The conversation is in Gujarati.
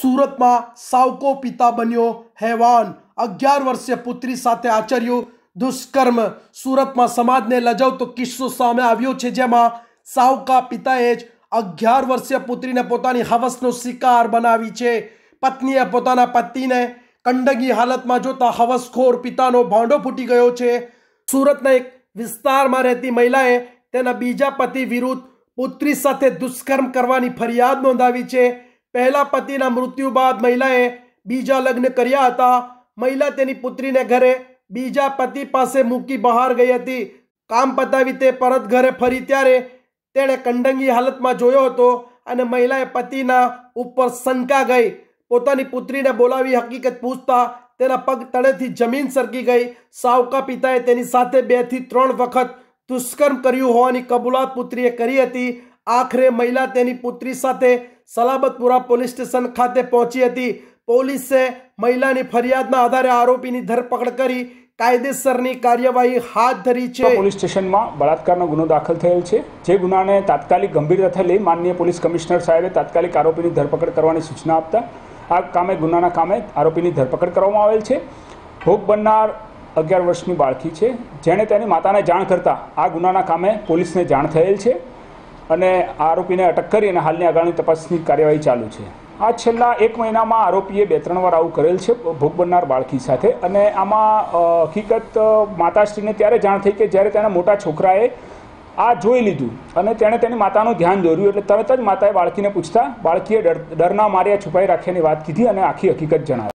સુરતમાં સાવકો પિતા બન્યો હેવાન અગિયાર વર્ષીય પુત્રી સાથે આચર્યું દુષ્કર્મ સુરતમાં સમાજને લજાવતો કિસ્સો સામે આવ્યો છે જેમાં સાવકા પિતાએ જ અગિયાર વર્ષીય પુત્રીને પોતાની હવસનો શિકાર બનાવી છે પત્નીએ પોતાના પતિને કંડગી હાલતમાં જોતા હવસખોર પિતાનો ભાંડો ફૂટી ગયો છે સુરતના એક વિસ્તારમાં રહેતી મહિલાએ તેના બીજા પતિ વિરુદ્ધ પુત્રી સાથે દુષ્કર્મ કરવાની ફરિયાદ નોંધાવી છે પહેલા પતિના મૃત્યુ બાદ મહિલાએ બીજા લગ્ન કર્યા હતા મહિલા તેની પુત્રીને ઘરે બીજા પતિ પાસે મૂકી બહાર ગઈ હતી કામ પતાવી તે પરત ઘરે ફરી ત્યારે તેણે કંડંગી હાલતમાં જોયો હતો અને મહિલાએ પતિના ઉપર શંકા ગઈ પોતાની પુત્રીને બોલાવી હકીકત પૂછતા તેના પગ તળેથી જમીન સરકી ગઈ સાવકા પિતાએ તેની સાથે બેથી ત્રણ વખત દુષ્કર્મ કર્યું હોવાની કબૂલાત પુત્રીએ કરી હતી આખરે મહિલા તેની પુત્રી સાથે સલાબતપુરા પોલીસ સ્ટેશન ખાતે પહોંચી હતી પોલીસે મહિલાની ફરિયાદના આધારે આરોપીની ધરપકડ કરી કાયદેસરની કાર્યવાહી હાથ ધરી છે પોલીસ સ્ટેશનમાં બળાત્કારનો ગુનો દાખલ થયેલ છે જે ગુનાને તાત્કાલિક ગંભીર ગંભીરતાથી લઈ માનનીય પોલીસ કમિશનર સાહેબે તાત્કાલિક આરોપીની ધરપકડ કરવાની સૂચના આપતા આ કામે ગુનાના કામે આરોપીની ધરપકડ કરવામાં આવેલ છે ભોગ બનનાર અગિયાર વર્ષની બાળકી છે જેણે તેની માતાને જાણ કરતાં આ ગુનાના કામે પોલીસને જાણ થયેલ છે અને આરોપીને અટક કરી અને હાલની આગળની તપાસની કાર્યવાહી ચાલુ છે આ છેલ્લા એક મહિનામાં આરોપીએ બે ત્રણ વાર આવું કરેલ છે ભોગ બનનાર બાળકી સાથે અને આમાં હકીકત માતાશ્રીને ત્યારે જાણ થઈ કે જ્યારે તેના મોટા છોકરાએ આ જોઈ લીધું અને તેણે તેની માતાનું ધ્યાન દોર્યું એટલે તરત જ માતાએ બાળકીને પૂછતા બાળકીએ ડર ડરના માર્યા છુપાઈ રાખ્યાની વાત કીધી અને આખી હકીકત જણાવી